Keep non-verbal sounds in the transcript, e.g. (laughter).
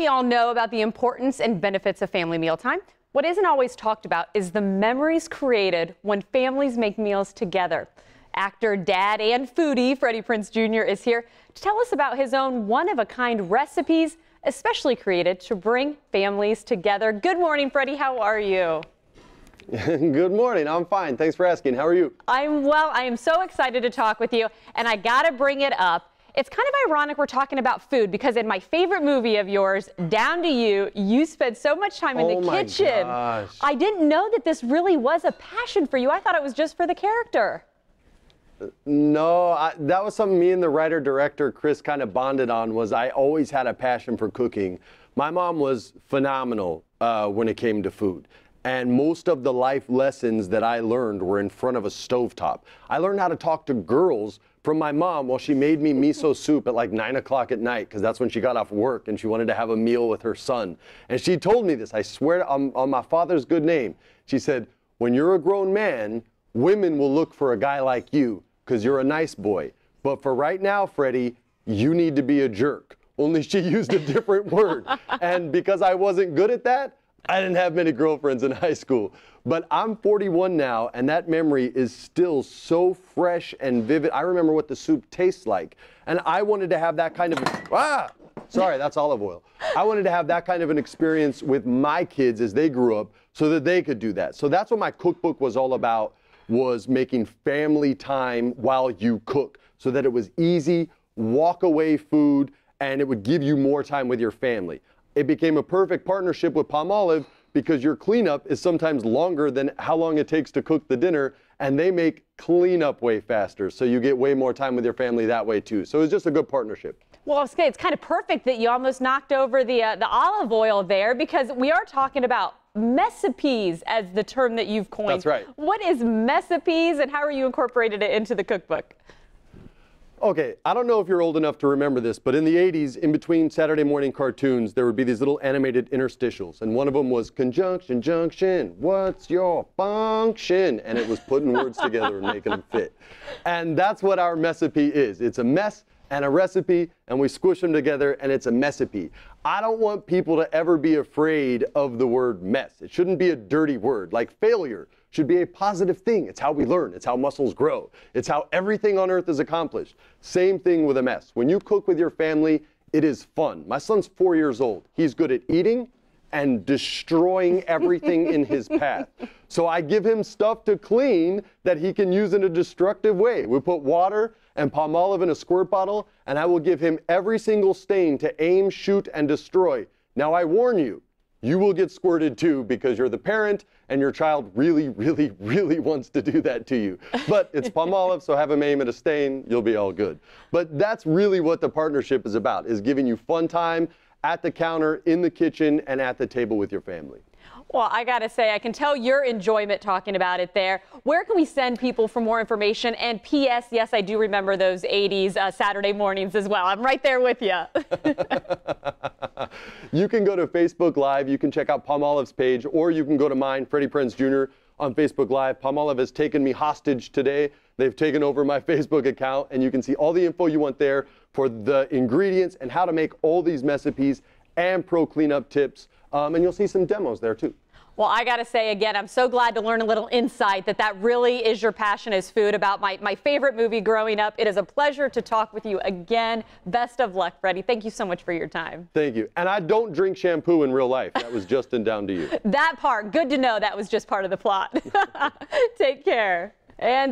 We all know about the importance and benefits of family mealtime. What isn't always talked about is the memories created when families make meals together. Actor, dad, and foodie Freddie Prince Jr. is here to tell us about his own one-of-a-kind recipes, especially created to bring families together. Good morning, Freddie. How are you? (laughs) Good morning. I'm fine. Thanks for asking. How are you? I'm well. I am so excited to talk with you, and I got to bring it up it's kind of ironic we're talking about food because in my favorite movie of yours, Down to You, you spent so much time in oh the kitchen. Gosh. I didn't know that this really was a passion for you. I thought it was just for the character. No, I, that was something me and the writer director Chris kind of bonded on was I always had a passion for cooking. My mom was phenomenal uh, when it came to food. And most of the life lessons that I learned were in front of a stovetop. I learned how to talk to girls from my mom while she made me miso soup at like nine o'clock at night because that's when she got off work and she wanted to have a meal with her son. And she told me this, I swear on, on my father's good name. She said, When you're a grown man, women will look for a guy like you because you're a nice boy. But for right now, Freddie, you need to be a jerk. Only she (laughs) used a different word. And because I wasn't good at that, I didn't have many girlfriends in (laughs) high school, but I'm 41 now, and that memory is still so fresh and vivid. I remember what the soup tastes like, and I wanted to have that kind of ah. Sorry, that's olive oil. I wanted to have that kind of an experience with my kids as they grew up so that they could do that. So that's what my cookbook was all about was making family time while you cook so that it was easy, walk away food, and it would give you more time with your family it became a perfect partnership with palm olive because your cleanup is sometimes longer than how long it takes to cook the dinner, and they make cleanup way faster. So you get way more time with your family that way too. So it's just a good partnership. Well, it's, kind of perfect that you almost knocked over the uh, the olive oil there because we are talking about messipes as the term that you've coined. That's right. What is messipes and how are you incorporated it into the cookbook? Okay, I don't know if you're old enough to remember this, but in the 80s, in between Saturday morning cartoons, there would be these little animated interstitials, and one of them was conjunction, junction, what's your function? And it was putting words together and making them fit. And that's what our recipe is. It's a mess and a recipe and we squish them together and it's a messipe. I don't want people to ever be afraid of the word mess. It shouldn't be a dirty word. Like failure should be a positive thing. It's how we learn, it's how muscles grow, it's how everything on earth is accomplished. Same thing with a mess. When you cook with your family, it is fun. My son's four years old. He's good at eating, and destroying everything in his (laughs) path. So I give him stuff to clean that he can use in a destructive way. We put water and palm olive in a squirt bottle, and I will give him every single stain to aim, shoot, and destroy. Now I warn you, you will get squirted too because you're the parent and your child really, really, really wants to do that to you. But it's palm olive, so have him aim at a stain, you'll be all good. But that's really what the partnership is about, is giving you fun time at the counter, in the kitchen, and at the table with your family. Well, I got to say, I can tell your enjoyment talking about it there. Where can we send people for more information? And P.S., yes, I do remember those 80s uh, Saturday mornings as well. I'm right there with you. (laughs) you can go to Facebook Live. You can check out Palm Olive's page, or you can go to mine, Freddie Prince Jr on Facebook Live. Palmolive has taken me hostage today. They've taken over my (laughs) Facebook account, and you can see all the info you want there for the ingredients and how to make all these recipes and pro cleanup tips. Um, and you'll see some demos there too. Well, I got to say again, I'm so glad to learn a little insight that that really is your passion as food about my, my favorite movie growing up. It is a pleasure to talk with you again. Best of luck, Freddie. Thank you so much for your time. Thank you. And I don't drink shampoo in real life. That was Justin down to you. (laughs) that part, good to know that was just part of the plot. (laughs) Take care. And